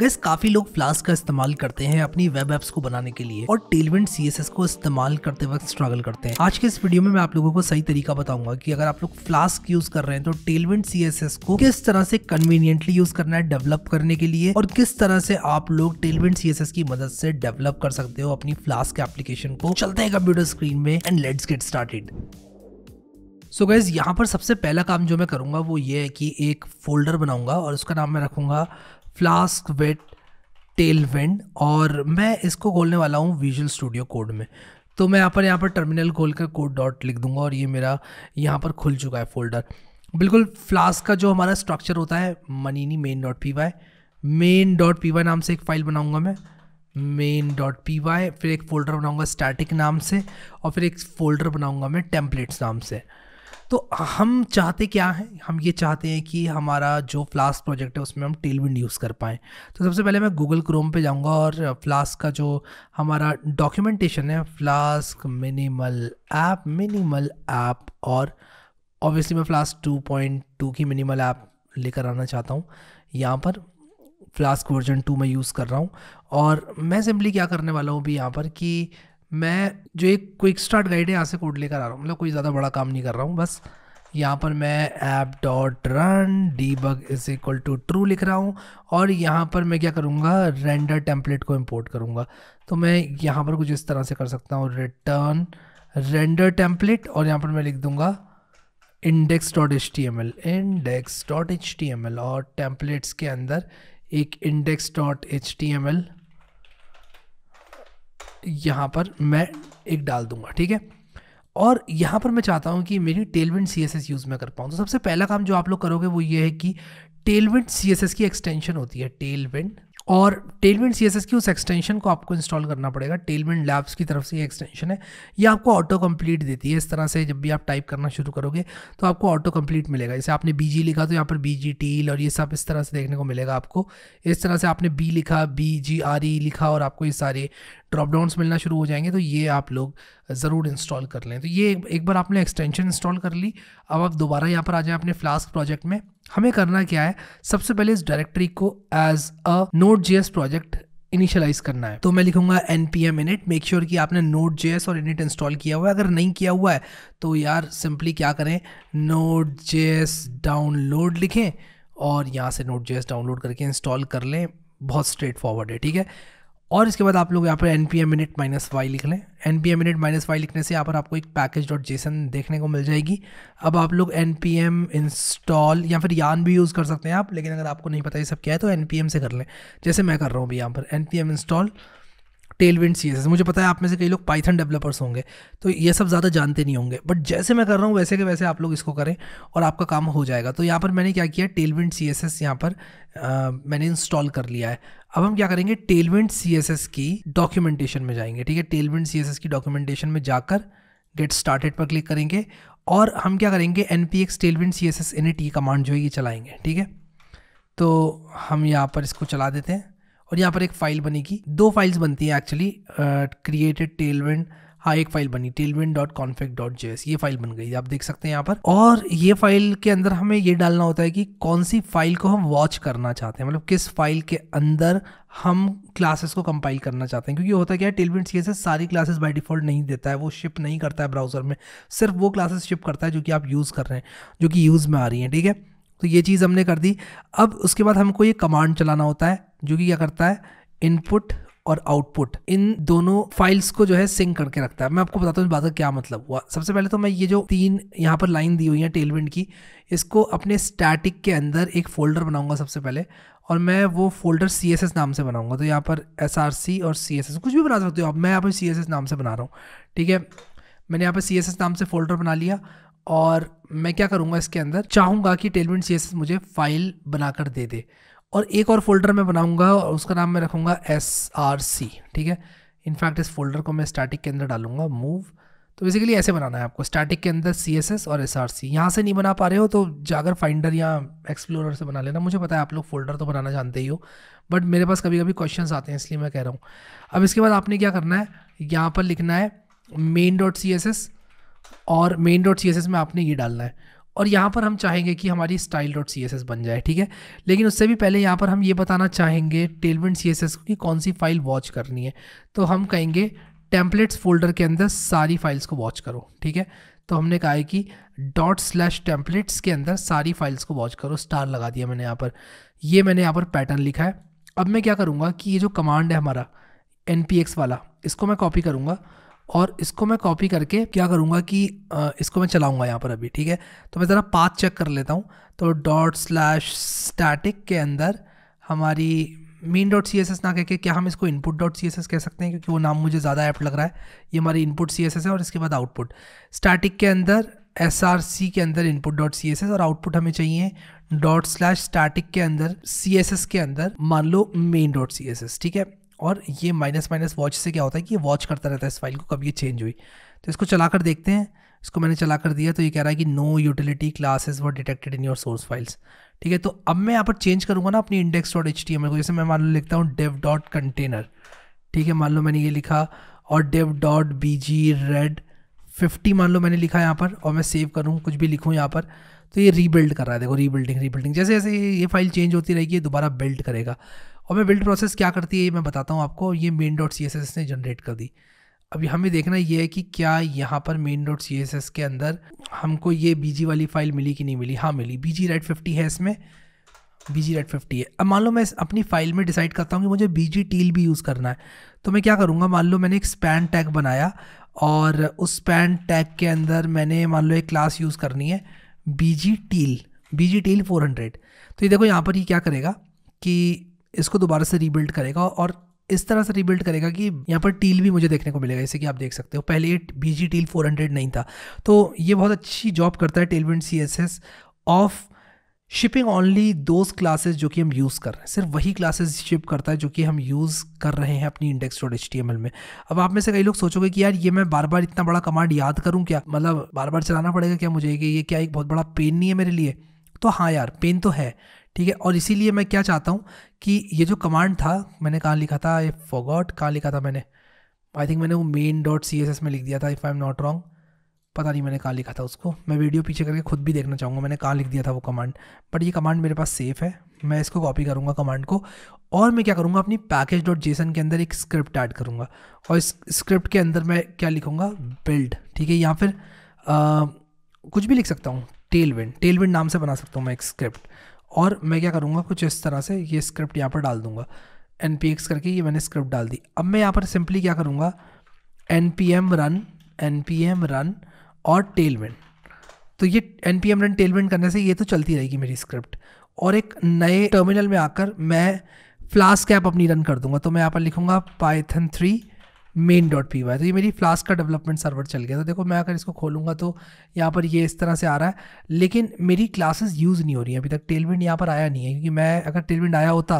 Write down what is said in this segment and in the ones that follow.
Gas काफी लोग flask का इस्तेमाल करते हैं अपनी वेब एप्स को बनाने के लिए और टेलवेंट एस को इस्तेमाल करते वक्त स्ट्रगल करते हैं आज के इस वीडियो में मैं आप लोगों को सही तरीका बताऊंगा कि अगर आप लोग फ्लास्क यूज कर रहे हैं तो टेलवेंट सीएसएस को किस तरह से कन्वीनियंटली यूज करना है डेवलप करने के लिए और किस तरह से आप लोग टेलवेंट एस की मदद से डेवलप कर सकते हो अपनी फ्लास्क एप्लीकेशन को चलते हैं कंप्यूटर स्क्रीन में and let's get started so guys यहाँ पर सबसे पहला काम जो मैं करूँगा वो ये है कि एक फोल्डर बनाऊँगा और उसका नाम मैं रखूँगा फ्लास्क वेट टेल वेंड और मैं इसको खोलने वाला हूँ विजुअल स्टूडियो कोड में तो मैं यहाँ पर यहाँ पर टर्मिनल खोल कर कोड डॉट लिख दूंगा और ये मेरा यहाँ पर खुल चुका है फोल्डर बिल्कुल फ्लास्क का जो हमारा स्ट्रक्चर होता है मनीनी main dot P Y main dot P Y नाम से एक फाइल बनाऊंगा मैं मेन डॉट पी वाई फिर एक फ़ोल्डर बनाऊंगा स्टैटिक नाम से और फिर एक फ़ोल्डर बनाऊंगा मैं टेम्पलेट्स नाम से तो हम चाहते क्या हैं हम ये चाहते हैं कि हमारा जो फ्लास्क प्रोजेक्ट है उसमें हम टेलविंड यूज़ कर पाएँ तो सबसे पहले मैं गूगल क्रोम पे जाऊँगा और फ्लास्क का जो हमारा डॉक्यूमेंटेशन है Flask minimal app minimal app और ऑब्वियसली मैं फ्लास्क टू पॉइंट टू की मिनिमल ऐप लेकर आना चाहता हूँ यहाँ पर फ्लास्क वर्जन टू मैं यूज़ कर रहा हूँ और मैं सिंपली क्या करने वाला हूँ अभी यहाँ पर कि मैं जो एक क्विक स्टार्ट गाइड है यहाँ से कोड लेकर आ रहा हूँ मतलब कोई ज़्यादा बड़ा काम नहीं कर रहा हूँ बस यहाँ पर मैं app dot run debug is equal to true लिख रहा हूँ और यहाँ पर मैं क्या करूँगा रेंडर टेम्पलेट को इम्पोर्ट करूँगा तो मैं यहाँ पर कुछ इस तरह से कर सकता हूँ रिटर्न रेंडर टेम्पलेट और यहाँ पर मैं लिख दूँगा index dot H T M L index dot H T M L और टेम्पलेट्स के अंदर एक index dot H T M L यहाँ पर मैं एक डाल दूंगा ठीक है और यहाँ पर मैं चाहता हूँ कि मेरी Tailwind C S S use में कर पाऊँ तो सबसे पहला काम जो आप लोग करोगे वो ये है कि टेलविंड सी एस एस की एक्सटेंशन होती है टेलविंड और टेलविंड सी एस एस की उस एक्सटेंशन को आपको इंस्टॉल करना पड़ेगा टेलविंड लैब्स की तरफ से ये एक्सटेंशन है ये आपको ऑटो कम्प्लीट देती है इस तरह से जब भी आप टाइप करना शुरू करोगे तो आपको ऑटो कम्प्लीट मिलेगा जैसे आपने बी जी लिखा तो यहाँ पर बी जी टील और ये सब इस तरह से देखने को मिलेगा आपको इस तरह से आपने बी लिखा बी जी आर ई लिखा और आपको ये सारे ड्रॉप डाउन्स मिलना शुरू हो जाएंगे तो ये आप लोग ज़रूर इंस्टॉल कर लें तो ये एक बार आपने एक्सटेंशन इंस्टॉल कर ली अब आप दोबारा यहाँ पर आ जाएं अपने फ्लास्क प्रोजेक्ट में हमें करना क्या है सबसे पहले इस डायरेक्टरी को as a Node J project initialize करना है तो मैं लिखूंगा N P M init make sure कि आपने नोट जे और इनिट इंस्टॉल किया हुआ है अगर नहीं किया हुआ है तो यार सिंपली क्या करें नोट जे डाउनलोड लिखें और यहाँ से नोट जे डाउनलोड करके इंस्टॉल कर लें बहुत स्ट्रेट फॉरवर्ड है ठीक है और इसके बाद आप लोग यहाँ पर N P M minute minus Y लिख लें N P M minute minus Y लिखने से यहाँ पर आपको एक पैकेज डॉट जेसन देखने को मिल जाएगी अब आप लोग एन पी एम इंस्टॉल या फिर यान भी यूज़ कर सकते हैं आप लेकिन अगर आपको नहीं पता ये सब क्या है तो एन पी एम से कर लें जैसे मैं कर रहा हूँ अभी यहाँ पर N P M install Tailwind C मुझे पता है आप में से कई लोग पाइथन डेवलपर्स होंगे तो ये सब ज़्यादा जानते नहीं होंगे बट जैसे मैं कर रहा हूँ वैसे के वैसे आप लोग इसको करें और आपका काम हो जाएगा तो यहाँ पर मैंने क्या किया टेलविंड सी एस एस यहाँ पर आ, मैंने इंस्टॉल कर लिया है अब हम क्या करेंगे टेलविंड सी एस एस की डॉक्यूमेंटेशन में जाएंगे ठीक है टेलविंड सी एस एस की डॉक्यूमेंटेशन में जाकर गेट स्टार्टेड पर क्लिक करेंगे और हम क्या करेंगे N P X Tailwind C S S N E T command जो है ये चलाएंगे ठीक है तो हम यहाँ पर इसको चला देते हैं और यहाँ पर एक फाइल बनेगी दो फाइल्स बनती हैं एक्चुअली क्रिएटेड टेलविंड हाँ एक फाइल बनी टेलवेंट डॉट कॉन्फेक्ट डॉट जे ये फाइल बन गई आप देख सकते हैं यहाँ पर और ये फाइल के अंदर हमें ये डालना होता है कि कौन सी फाइल को हम वॉच करना चाहते हैं मतलब किस फाइल के अंदर हम क्लासेस को कंपाइल करना चाहते हैं क्योंकि होता क्या है टेलवेंट सी सारी क्लासेस बाय डिफॉल्ट नहीं देता है वो शिप नहीं करता है ब्राउजर में सिर्फ वो क्लासेस शिप करता है जो कि आप यूज़ कर रहे हैं जो कि यूज़ में आ रही हैं ठीक है तो ये चीज़ हमने कर दी अब उसके बाद हमको ये कमांड चलाना होता है जो कि क्या करता है इनपुट और आउटपुट इन दोनों फाइल्स को जो है सिंक करके रखता है मैं आपको बताता हूँ इस बात का क्या मतलब हुआ सबसे पहले तो मैं ये जो तीन यहाँ पर लाइन दी हुई है टेलविंड की इसको अपने स्टैटिक के अंदर एक फोल्डर बनाऊंगा सबसे पहले और मैं वो फोल्डर सी नाम से बनाऊंगा तो यहाँ पर एस और सी कुछ भी बना सकते हो आप मैं यहाँ पर सी नाम से बना रहा हूँ ठीक है मैंने यहाँ पर सी नाम से फोल्डर बना लिया और मैं क्या करूँगा इसके अंदर चाहूँगा कि टेलमेंट सी मुझे फाइल बनाकर दे दे और एक और फोल्डर मैं बनाऊँगा और उसका नाम मैं रखूँगा एस आर सी ठीक है इनफैक्ट इस फोल्डर को मैं स्टैटिक के अंदर डालूंगा मूव तो बेसिकली ऐसे बनाना है आपको स्टैटिक के अंदर सी एस एस और एस आर सी यहाँ से नहीं बना पा रहे हो तो जाकर फाइंडर या एक्सप्लोरर से बना लेना मुझे पता है आप लोग फोल्डर तो बनाना जानते ही हो बट मेरे पास कभी कभी क्वेश्चन आते हैं इसलिए मैं कह रहा हूँ अब इसके बाद आपने क्या करना है यहाँ पर लिखना है main dot C S S और main dot C S S में आपने ये डालना है और यहाँ पर हम चाहेंगे कि हमारी style dot C S S बन जाए ठीक है लेकिन उससे भी पहले यहाँ पर हम ये बताना चाहेंगे टेलविंड सी एस एस की कौन सी फाइल वॉच करनी है तो हम कहेंगे टेम्पलेट्स फोल्डर के अंदर सारी फाइल्स को वॉच करो ठीक है तो हमने कहा है कि डॉट स्लैश टेम्पलेट्स के अंदर सारी फाइल्स को वॉच करो स्टार लगा दिया मैंने यहाँ पर ये मैंने यहाँ पर पैटर्न लिखा है अब मैं क्या करूँगा कि ये जो कमांड है हमारा एन वाला इसको मैं कॉपी करूँगा और इसको मैं कॉपी करके क्या करूँगा कि इसको मैं चलाऊँगा यहाँ पर अभी ठीक है तो मैं ज़रा पाथ चेक कर लेता हूँ तो डॉट स्लैश स्टैटिक के अंदर हमारी main dot C S S ना कह के क्या हम इसको input dot C S S कह सकते हैं क्योंकि वो नाम मुझे ज़्यादा ऐप लग रहा है ये हमारी इनपुट सी एस एस है और इसके बाद आउटपुट स्टैटिक के अंदर एस आर सी के अंदर input dot C S S और आउटपुट हमें चाहिए डॉट स्लैश स्टैटिक के अंदर सी एस एस के अंदर मान लो main dot C S S ठीक है और ये माइनस माइनस वॉच से क्या होता है कि ये वॉच करता रहता है इस फाइल को कब ये चेंज हुई तो इसको चला कर देखते हैं इसको मैंने चला कर दिया तो ये कह रहा है कि no utility classes were detected in your source files ठीक है तो अब मैं यहाँ पर चेंज करूँगा ना अपनी index dot H T M को जैसे मैं मान लो लिखता हूँ डेव डॉट कंटेनर ठीक है मान लो मैंने ये लिखा और div dot B G red fifty मान लो मैंने लिखा यहाँ पर और मैं सेव करूँ कुछ भी लिखूँ यहाँ पर तो ये रीबिल्ड कर रहा है देखो रीबिल्डिंग रीबिल्डिंग जैसे जैसे ये फाइल चेंज होती रहेगी दोबारा बिल्ड करेगा और मैं बिल्ड प्रोसेस क्या करती है ये मैं बताता हूँ आपको ये main dot C S S ने जनरेट कर दी अभी हमें देखना ये है कि क्या यहाँ पर main dot C S S के अंदर हमको ये बीजी वाली फाइल मिली कि नहीं मिली हाँ मिली बीजी रेड फिफ्टी है इसमें बीजी रेड फिफ्टी है अब मान लो मैं अपनी फाइल में डिसाइड करता हूँ कि मुझे बीजी टील भी यूज़ करना है तो मैं क्या करूँगा मान लो मैंने एक स्पैन टैग बनाया और उस स्पैन टैग के अंदर मैंने मान लो एक क्लास यूज़ करनी है BG teal BG teal four hundred तो ये देखो यहाँ पर ये क्या करेगा कि इसको दोबारा से रीबिल्ड करेगा और इस तरह से रिबिल्ड करेगा कि यहाँ पर टील भी मुझे देखने को मिलेगा जैसे कि आप देख सकते हो पहले ये B G teal four hundred नहीं था तो ये बहुत अच्छी जॉब करता है Tailwind C S S of shipping only those classes जो कि हम यूज़ कर रहे हैं सिर्फ वही क्लासेज शिप करता है जो कि हम यूज़ कर रहे हैं अपनी index dot H T M L में अब आप में से कई लोग सोचोगे कि यार ये मैं बार बार इतना बड़ा कमांड याद करूँ क्या मतलब बार बार चलाना पड़ेगा क्या मुझे कि ये क्या एक बहुत बड़ा पेन नहीं है मेरे लिए तो हाँ यार पेन तो है ठीक है और इसीलिए मैं क्या चाहता हूँ कि ये जो कमांड था मैंने कहाँ लिखा था आई फॉगॉट कहाँ लिखा था मैंने आई थिंक मैंने वो main dot C S S में लिख दिया था if I am not wrong पता नहीं मैंने कहाँ लिखा था उसको मैं वीडियो पीछे करके खुद भी देखना चाहूँगा मैंने कहाँ लिख दिया था वो कमांड बट ये कमांड मेरे पास सेफ है मैं इसको कॉपी करूँगा कमांड को और मैं क्या करूँगा अपनी पैकेज डॉट जेसन के अंदर एक स्क्रिप्ट ऐड करूँगा और इस स्क्रिप्ट के अंदर मैं क्या लिखूँगा बिल्ड ठीक है या फिर आ, कुछ भी लिख सकता हूँ टेल विंड नाम से बना सकता हूँ मैं एक स्क्रिप्ट और मैं क्या करूँगा कुछ इस तरह से ये स्क्रिप्ट यहाँ पर डाल दूँगा एन करके ये मैंने स्क्रिप्ट डाल दी अब मैं यहाँ पर सिंपली क्या करूँगा एन रन एन रन और टेलमेंट तो ये एन पी एम रन टेलमेंट करने से ये तो चलती रहेगी मेरी स्क्रिप्ट और एक नए टर्मिनल में आकर मैं फ्लास्क ऐप अपनी रन कर दूंगा तो मैं यहाँ पर लिखूँगा Python three main dot P Y तो ये मेरी फ्लास्क का डेवलपमेंट सर्वर चल गया तो देखो मैं अगर इसको खोलूँगा तो यहाँ पर ये इस तरह से आ रहा है लेकिन मेरी क्लासेस यूज़ नहीं हो रही है अभी तक टेलविंड यहाँ पर आया नहीं है क्योंकि मैं अगर टेलविंड आया होता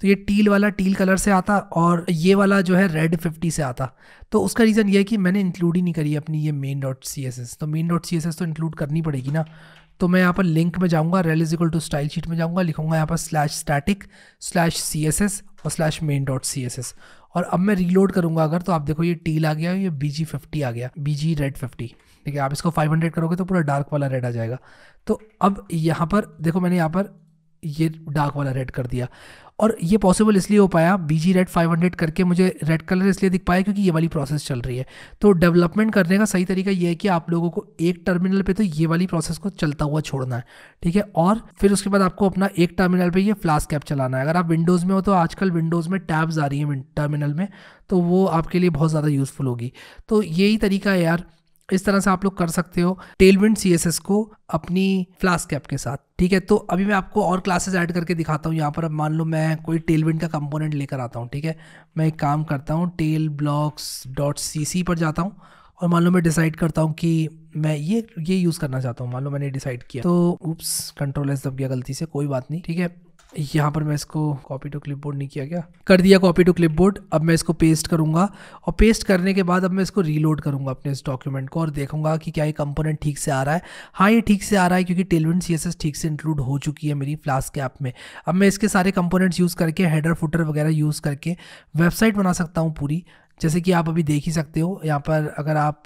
तो ये टील वाला टील कलर से आता और ये वाला जो है रेड फिफ्टी से आता तो उसका रीज़न ये है कि मैंने इंक्लूड ही नहीं करी अपनी ये main dot C S S तो main dot C S S तो इंक्लूड करनी पड़ेगी ना तो मैं यहाँ पर लिंक में जाऊँगा rel is equal to style sheet में जाऊँगा लिखूँगा यहाँ पर slash static slash C S S और slash main dot C S S और अब मैं रीलोड करूंगा अगर तो आप देखो ये टील आ गया ये बी जी फिफ्टी आ गया बी जी रेड फिफ्टी ठीक है आप इसको फाइव हंड्रेड करोगे तो पूरा डार्क वाला रेड आ जाएगा तो अब यहाँ पर देखो मैंने यहाँ पर ये डार्क वाला रेड कर दिया और ये पॉसिबल इसलिए हो पाया B G red five hundred करके मुझे रेड कलर इसलिए दिख पाया क्योंकि ये वाली प्रोसेस चल रही है तो डेवलपमेंट करने का सही तरीका ये है कि आप लोगों को एक टर्मिनल पर तो ये वाली प्रोसेस को चलता हुआ छोड़ना है ठीक है और फिर उसके बाद आपको अपना एक टर्मिनल पर यह फ्लास्क ऐप चलाना है अगर आप विंडोज़ में हो तो आजकल विंडोज़ में टैब्स आ रही हैं टर्मिनल में तो वो आपके लिए बहुत ज़्यादा यूज़फुल होगी तो यही तरीका है यार इस तरह से आप लोग कर सकते हो टेलविंड सी को अपनी फ्लास कैप के साथ ठीक है तो अभी मैं आपको और क्लासेस ऐड करके दिखाता हूँ यहाँ पर अब मान लो मैं कोई टेलविंड का कंपोनेंट लेकर आता हूँ ठीक है मैं एक काम करता हूँ टेल ब्लॉक्स डॉट सी पर जाता हूँ और मान लो मैं डिसाइड करता हूँ कि मैं ये ये यूज़ करना चाहता हूँ मान लो मैंने डिसाइड किया तो उप्स कंट्रोल दब गया गलती से कोई बात नहीं ठीक है यहाँ पर मैं इसको कॉपी टू क्लिपबोर्ड नहीं किया गया कर दिया कॉपी टू क्लिपबोर्ड अब मैं इसको पेस्ट करूँगा और पेस्ट करने के बाद अब मैं इसको रीलोड करूँगा अपने इस डॉक्यूमेंट को और देखूँगा कि क्या ये कंपोनेंट ठीक से आ रहा है हाँ ये ठीक से आ रहा है क्योंकि टेलवेंट सी ठीक से इंक्लूड हो चुकी है मेरी फ्लास्क के ऐप में अब मैं इसके सारे कंपोनेंट्स यूज़ करके हेडर फुटर वगैरह यूज़ करके वेबसाइट बना सकता हूँ पूरी जैसे कि आप अभी देख ही सकते हो यहाँ पर अगर आप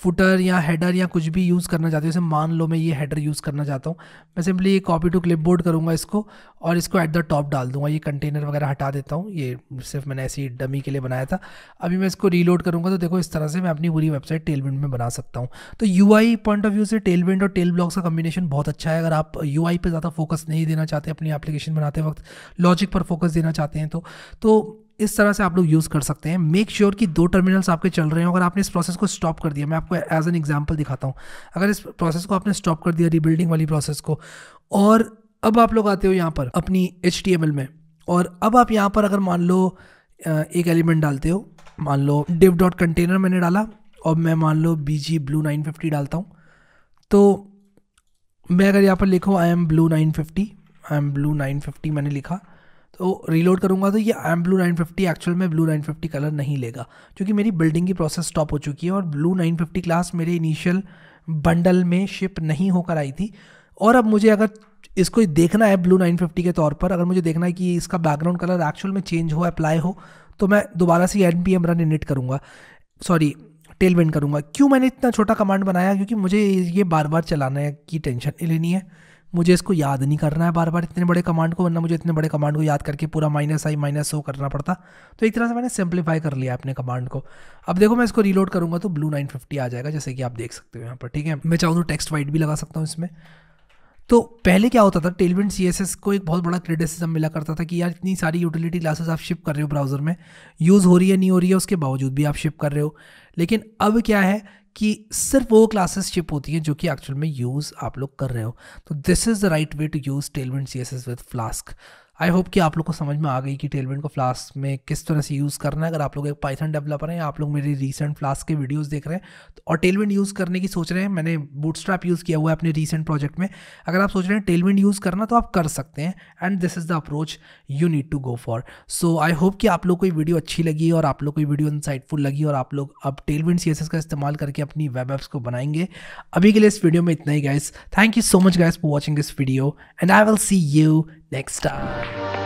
फुटर या हेडर या कुछ भी यूज़ करना चाहते हो जैसे मान लो मैं ये हेडर यूज़ करना चाहता हूँ मैं सिंपली ये कॉपी टू क्लिप बोर्ड करूँगा इसको और इसको एट द टॉप डाल दूँगा ये कंटेनर वगैरह हटा देता हूँ ये सिर्फ मैंने ऐसी डमी के लिए बनाया था अभी मैं इसको रीलोड करूँगा तो देखो इस तरह से मैं अपनी पूरी वेबसाइट टेलविंड में बना सकता हूँ तो यू पॉइंट ऑफ व्यू से टेलविंड और टेल ब्लॉक्स का कम्बिनेशन बहुत अच्छा है अगर आप यू पे ज़्यादा फोकस नहीं देना चाहते अपनी एप्लीकेशन बनाते वक्त लॉजिक पर फोकस देना चाहते हैं तो, तो इस तरह से आप लोग यूज़ कर सकते हैं मेक श्योर sure कि दो टर्मिनल्स आपके चल रहे हैं अगर आपने इस प्रोसेस को स्टॉप कर दिया मैं आपको एज एन एग्जाम्पल दिखाता हूँ अगर इस प्रोसेस को आपने स्टॉप कर दिया रिबिल्डिंग वाली प्रोसेस को और अब आप लोग आते हो यहाँ पर अपनी एच में और अब आप यहाँ पर अगर मान लो एक एलिमेंट डालते हो मान लो डिव डॉट कंटेनर मैंने डाला और मैं मान लो B G blue nine fifty डालता हूँ तो मैं अगर यहाँ पर लिखूँ I M blue nine fifty I M blue nine fifty मैंने लिखा तो रीलोड करूँगा तो ये एम ब्लू 950 एक्चुअल में ब्लू 950 कलर नहीं लेगा क्योंकि मेरी बिल्डिंग की प्रोसेस स्टॉप हो चुकी है और ब्लू 950 क्लास मेरे इनिशियल बंडल में शिप नहीं होकर आई थी और अब मुझे अगर इसको देखना है ब्लू 950 के तौर पर अगर मुझे देखना है कि इसका बैकग्राउंड कलर एक्चुअल में चेंज हो अप्लाई हो तो मैं दोबारा से N P M run init करूँगा सॉरी टेल करूँगा क्यों मैंने इतना छोटा कमांड बनाया क्योंकि मुझे ये बार बार चलाने की टेंशन लेनी है मुझे इसको याद नहीं करना है बार बार इतने बड़े कमांड को वरना मुझे इतने बड़े कमांड को याद करके पूरा माइनस आई माइनस ओ करना पड़ता तो एक तरह से मैंने सिंप्लीफाई कर लिया अपने कमांड को अब देखो मैं इसको रीलोड करूँगा तो ब्लू नाइन फिफ्टी आ जाएगा जैसे कि आप देख सकते हो यहाँ पर ठीक है मैं चाहूँ तो टेक्स्ट वाइट भी लगा सकता हूँ इसमें तो पहले क्या होता था टेलविंड सी को एक बहुत बड़ा क्रिटिसिज्म मिला करता था कि यार इतनी सारी यूटिलिटी क्लासेस आप शिप कर रहे हो ब्राउज़र में यूज़ हो रही है नहीं हो रही है उसके बावजूद भी आप शिप कर रहे हो लेकिन अब क्या है कि सिर्फ वो क्लासेस शिप होती हैं जो कि एक्चुअल में यूज़ आप लोग कर रहे हो तो this is the right way to use टेलमेंट C S S with Flask I hope कि आप लोग को समझ में आ गई कि टेलविंड को फ्लास्क में किस तरह से यूज़ करना है अगर आप लोग एक पाइथन डेवलपर हैं आप लोग मेरी रीसेंट फ्लास्क के वीडियोस देख रहे हैं तो और टेलविंड यूज़ करने की सोच रहे हैं मैंने बूटस्ट्रैप यूज़ किया हुआ है अपने रीसेंट प्रोजेक्ट में अगर आप सोच रहे हैं टेलविंड यूज़ करना तो आप कर सकते हैं and this is the approach you need to go for so I hope कि आप लोग को ये वीडियो अच्छी लगी और आप लोग को ये वीडियो इंसाइटफुल लगी और आप लोग अब टेलविंड सी का इस्तेमाल करके अपनी वेब एप्स को बनाएंगे अभी के लिए इस वीडियो में इतना ही guys thank you so much guys for watching this video and I will see you next time.